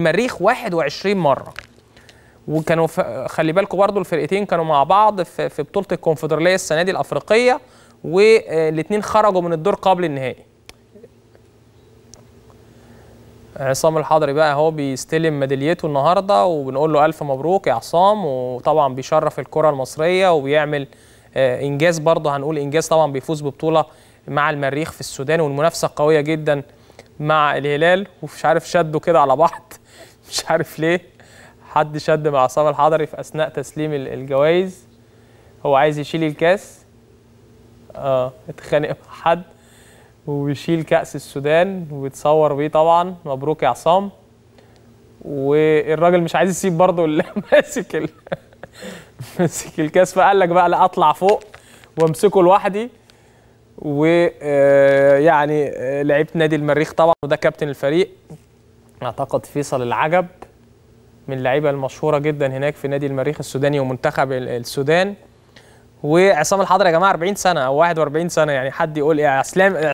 المريخ 21 مره وكانوا خلي بالكم برضو الفرقتين كانوا مع بعض في, في بطوله الكونفدراليه السنه دي الافريقيه والاثنين خرجوا من الدور قبل النهائي عصام الحضري بقى هو بيستلم ميداليته النهارده وبنقول له الف مبروك يا عصام وطبعا بيشرف الكره المصريه وبيعمل آه، انجاز برضه هنقول انجاز طبعا بيفوز ببطوله مع المريخ في السودان والمنافسه قويه جدا مع الهلال ومش عارف شدوا كده على بعض مش عارف ليه حد شد مع عصام الحضري في اثناء تسليم الجوائز هو عايز يشيل الكاس اه اتخانق مع حد ويشيل كاس السودان ويتصور بيه طبعا مبروك يا عصام والراجل مش عايز يسيب برضه اللي ماسك ال... ماسك الكاس فقال لك بقى لا اطلع فوق وامسكه لوحدي ويعني آه، آه، لعيبه نادي المريخ طبعا وده كابتن الفريق اعتقد فيصل العجب من اللعيبه المشهوره جدا هناك في نادي المريخ السوداني ومنتخب السودان وعصام الحضري يا جماعه 40 سنه او 41 سنه يعني حد يقول ايه اسلام